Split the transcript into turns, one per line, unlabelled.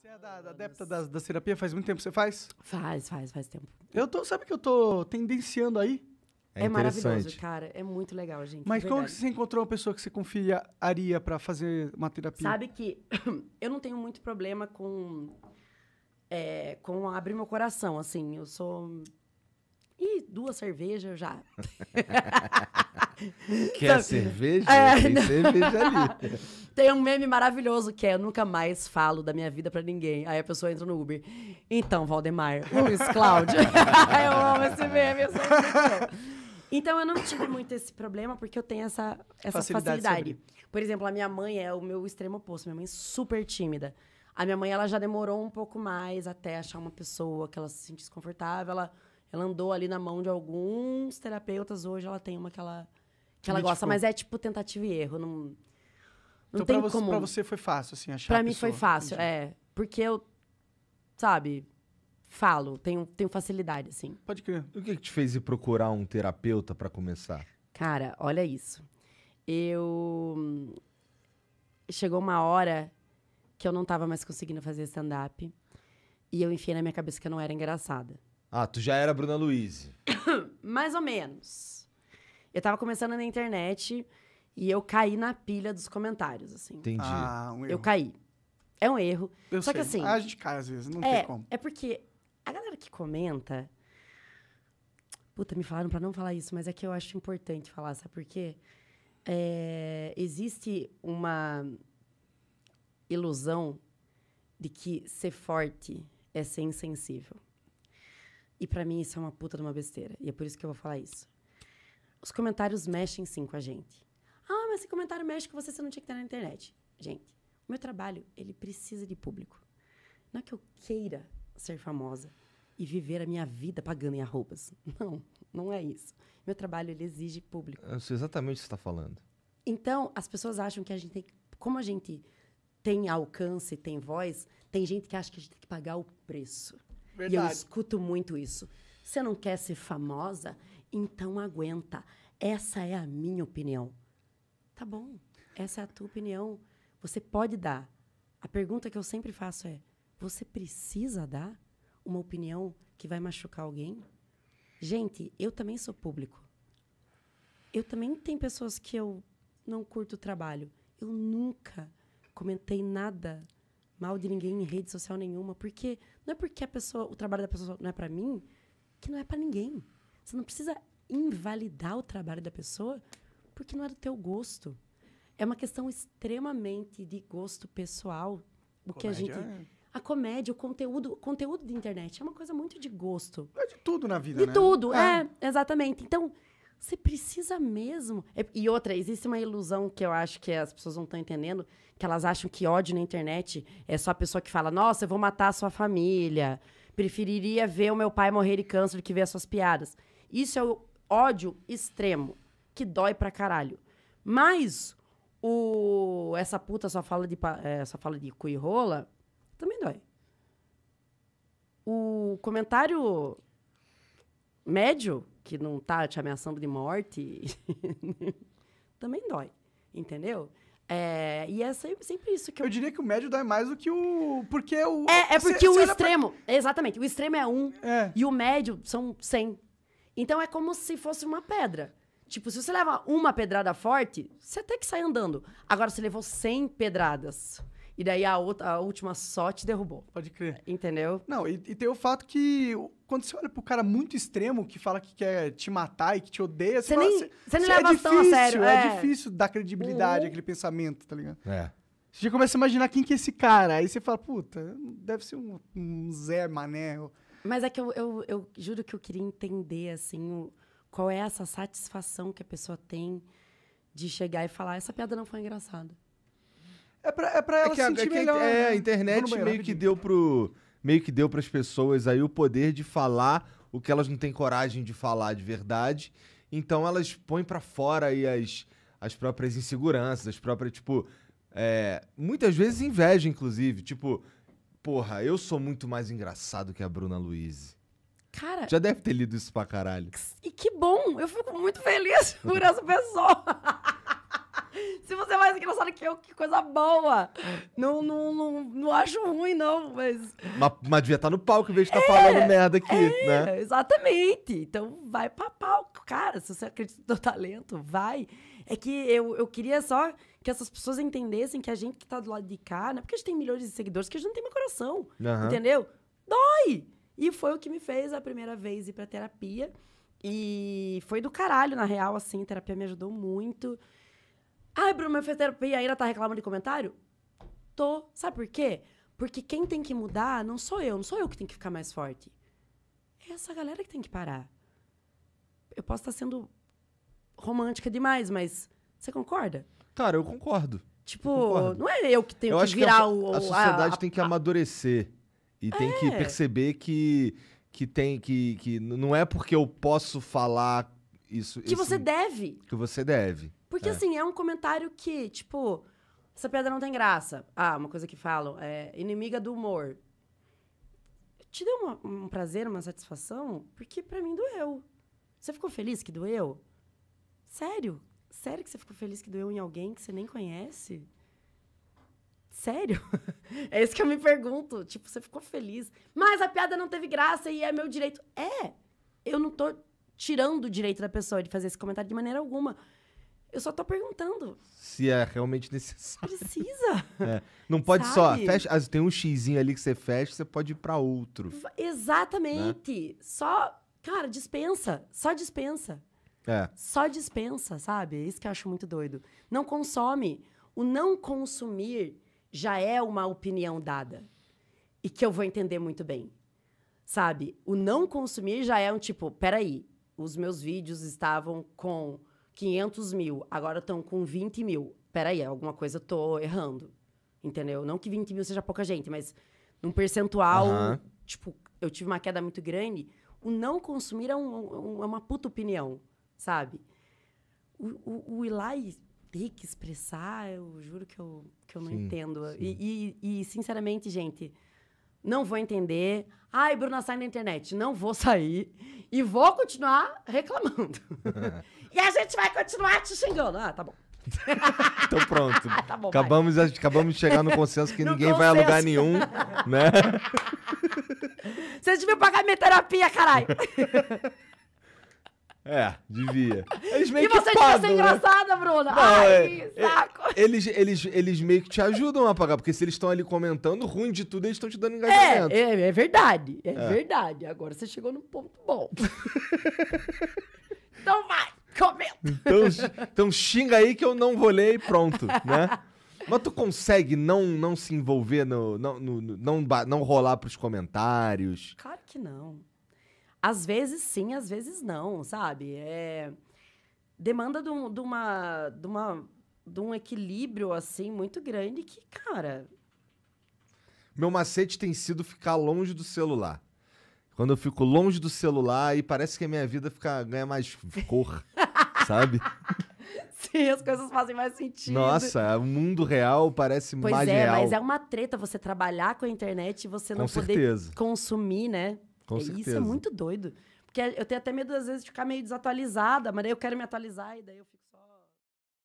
Você é da, da ah, adepta Faz muito tempo que você faz? Faz, faz, faz tempo. Eu tô, sabe que eu tô tendenciando aí?
É, é maravilhoso,
cara. É muito legal, gente. Mas como você encontrou uma pessoa que você confiaria para fazer uma terapia? Sabe que eu não tenho muito problema com é, com abrir meu coração, assim. Eu sou. Ih, duas cervejas já. Quer Sabe? cerveja? É, Tem não. cerveja ali. Tem um meme maravilhoso que é: Eu nunca mais falo da minha vida pra ninguém. Aí a pessoa entra no Uber. Então, Valdemar, Luiz Cláudio. eu amo esse meme. Eu sou então eu não tive muito esse problema porque eu tenho essa, essa facilidade. facilidade. Por exemplo, a minha mãe é o meu extremo oposto. Minha mãe é super tímida. A minha mãe ela já demorou um pouco mais até achar uma pessoa que ela se sente desconfortável. Ela, ela andou ali na mão de alguns terapeutas. Hoje ela tem uma que ela
que ela gosta, tipo mas é
tipo tentativa e erro. Não, não então, tem pra você, como. Pra você foi fácil, assim, achar. Pra mim pessoa. foi fácil, Entendi. é. Porque eu, sabe, falo, tenho, tenho facilidade, assim. Pode crer. O que, que
te fez ir procurar um terapeuta para começar?
Cara, olha isso. Eu. Chegou uma hora que eu não tava mais conseguindo fazer stand-up. E eu enfiei na minha cabeça que eu não era engraçada.
Ah, tu já era Bruna Luiz.
mais ou menos. Eu tava começando na internet e eu caí na pilha dos comentários, assim. Entendi. Ah, um erro. Eu caí. É um erro. Eu Só sei. que assim. a gente cai às vezes, não é, tem como. É porque a galera que comenta. Puta, me falaram para não falar isso, mas é que eu acho importante falar, sabe por quê? É, existe uma ilusão de que ser forte é ser insensível. E para mim isso é uma puta de uma besteira. E é por isso que eu vou falar isso os comentários mexem sim com a gente. Ah, mas esse comentário mexe com você, você não tinha que estar na internet. Gente, o meu trabalho, ele precisa de público. Não é que eu queira ser famosa e viver a minha vida pagando em arrobas. Não, não é isso. Meu trabalho, ele exige público.
Eu sei exatamente o que você está falando.
Então, as pessoas acham que a gente tem... Como a gente tem alcance, tem voz, tem gente que acha que a gente tem que pagar o preço. Verdade. E eu escuto muito isso. Você não quer ser famosa? Então aguenta. Essa é a minha opinião. Tá bom. Essa é a tua opinião. Você pode dar. A pergunta que eu sempre faço é: você precisa dar uma opinião que vai machucar alguém? Gente, eu também sou público. Eu também tenho pessoas que eu não curto o trabalho. Eu nunca comentei nada mal de ninguém em rede social nenhuma, porque não é porque a pessoa, o trabalho da pessoa não é para mim, que não é para ninguém. Você não precisa invalidar o trabalho da pessoa porque não é do teu gosto. É uma questão extremamente de gosto pessoal. O que a gente é. a comédia, o conteúdo, o conteúdo de internet é uma coisa muito de gosto. É de tudo na vida, de né? De tudo, é. é. exatamente. Então, você precisa mesmo. É, e outra, existe uma ilusão que eu acho que as pessoas não estão entendendo, que elas acham que ódio na internet é só a pessoa que fala: "Nossa, eu vou matar a sua família. Preferiria ver o meu pai morrer de câncer do que ver as suas piadas". Isso é o ódio extremo, que dói pra caralho. Mas o essa puta só fala de é, só fala de cu e rola, também dói. O comentário médio, que não tá te ameaçando de morte, também dói, entendeu? É, e é sempre, sempre isso que eu... eu... diria que o médio dói mais do que o. Porque o. É, é porque cê, o cê extremo. Pra... Exatamente. O extremo é um. É. E o médio são 100. Então é como se fosse uma pedra. Tipo, se você leva uma pedrada forte, você tem que sair andando. Agora, você levou 100 pedradas. E daí a, outra, a última só te derrubou. Pode crer. Entendeu? Não, e, e tem o fato que quando você olha pro cara muito extremo que fala que quer te matar e que te odeia, você, você nem, fala, assim, você não é leva é difícil, tão a é sério. É, é difícil dar credibilidade uhum. àquele pensamento, tá ligado? É. Você já começa a imaginar quem que é esse cara. Aí você fala, puta, deve ser um, um Zé Mané. Ou... Mas é que eu, eu, eu juro que eu queria entender, assim, o, qual é essa satisfação que a pessoa tem de chegar e falar, essa piada não foi engraçada. É pra, é pra é ela é que, sentir é que melhor. é, né? a internet meio que
deu pro... Meio que deu pras pessoas aí o poder de falar o que elas não têm coragem de falar de verdade. Então elas põem para fora aí as, as próprias inseguranças, as próprias, tipo... É, muitas vezes inveja, inclusive. Tipo, Porra, eu sou muito mais engraçado que a Bruna Luiz. Cara. Já deve ter lido isso pra caralho.
E que bom! Eu fico muito feliz por essa pessoa. Se você é mais engraçado que eu, que coisa boa. Não, não, não, não acho ruim, não, mas...
Mas, mas devia estar tá no palco em vez de estar tá é, falando merda aqui, é, né?
Exatamente. Então vai pra palco, cara. Se você acredita no teu talento, vai. É que eu, eu queria só que essas pessoas entendessem que a gente que tá do lado de cá, não é porque a gente tem milhões de seguidores, que a gente não tem meu coração, uhum. entendeu? Dói! E foi o que me fez a primeira vez ir pra terapia. E foi do caralho, na real, assim, a terapia me ajudou muito. Ai, Bruno, minha ainda tá reclamando de comentário? Tô. Sabe por quê? Porque quem tem que mudar não sou eu, não sou eu que tem que ficar mais forte. É essa galera que tem que parar. Eu posso estar sendo romântica demais, mas você concorda? Cara, eu concordo. Tipo, eu concordo. não é eu que tenho eu que virar que a, o. A sociedade a, a, tem que
amadurecer. E é. tem que é. perceber que, que tem que, que. Não é porque eu posso falar isso. Que esse, você deve. Que você deve. Porque, é. assim,
é um comentário que, tipo, essa piada não tem graça. Ah, uma coisa que falam, é inimiga do humor. Te deu uma, um prazer, uma satisfação? Porque para mim doeu. Você ficou feliz que doeu? Sério? Sério que você ficou feliz que doeu em alguém que você nem conhece? Sério? é isso que eu me pergunto. Tipo, você ficou feliz. Mas a piada não teve graça e é meu direito. É! Eu não tô tirando o direito da pessoa de fazer esse comentário de maneira alguma. Eu só tô perguntando.
Se é realmente necessário. Precisa. É. Não pode Sabe? só. Fecha, tem um xizinho ali que você fecha, você pode ir pra outro.
Exatamente. Né? Só. Cara, dispensa. Só dispensa. É. Só dispensa, sabe? É isso que eu acho muito doido. Não consome. O não consumir já é uma opinião dada. E que eu vou entender muito bem. Sabe? O não consumir já é um tipo, peraí, os meus vídeos estavam com 500 mil, agora estão com 20 mil. Peraí, alguma coisa eu tô errando. Entendeu? Não que 20 mil seja pouca gente, mas num percentual, uhum. tipo, eu tive uma queda muito grande. O não consumir é, um, um, é uma puta opinião, sabe? O, o, o ir lá e ter que expressar, eu juro que eu, que eu não sim, entendo. Sim. E, e, e, sinceramente, gente, não vou entender. Ai, Bruna, sai da internet. Não vou sair. E vou continuar reclamando. e a gente vai continuar te xingando. Ah, tá bom.
então pronto. Ah, tá bom, acabamos, acabamos de chegar no consenso que no ninguém consenso. vai a lugar nenhum, né?
Vocês deviam pagar minha terapia, caralho.
É, devia.
Eles meio e que você pagam, devia ser engraçada, Bruna. Não, Ai, é,
saco. É, eles, eles, eles meio que te ajudam a pagar, porque se eles estão ali comentando, ruim de tudo, eles
estão te dando engajamento. É, é, é
verdade.
É, é, verdade. Agora você chegou no ponto bom.
então vai, comenta. Então, então xinga aí que eu não vou ler e pronto, né? Mas tu consegue não, não se envolver, no, no, não, não rolar pros comentários?
Claro que não. Às vezes sim, às vezes não, sabe? É... Demanda de, um, de, uma, de, uma, de um equilíbrio, assim, muito grande que, cara...
Meu macete tem sido ficar longe do celular. Quando eu fico longe do celular, e parece que a minha vida fica, ganha mais cor, sabe?
Sim, as coisas fazem mais sentido. Nossa,
o mundo real parece pois mais é, real. Pois é, mas é
uma treta você trabalhar com a internet e você não com poder certeza. consumir, né? Com certeza. É, isso é muito doido. Porque eu tenho até medo, às vezes, de ficar meio desatualizada, mas daí eu quero me atualizar e daí eu fico.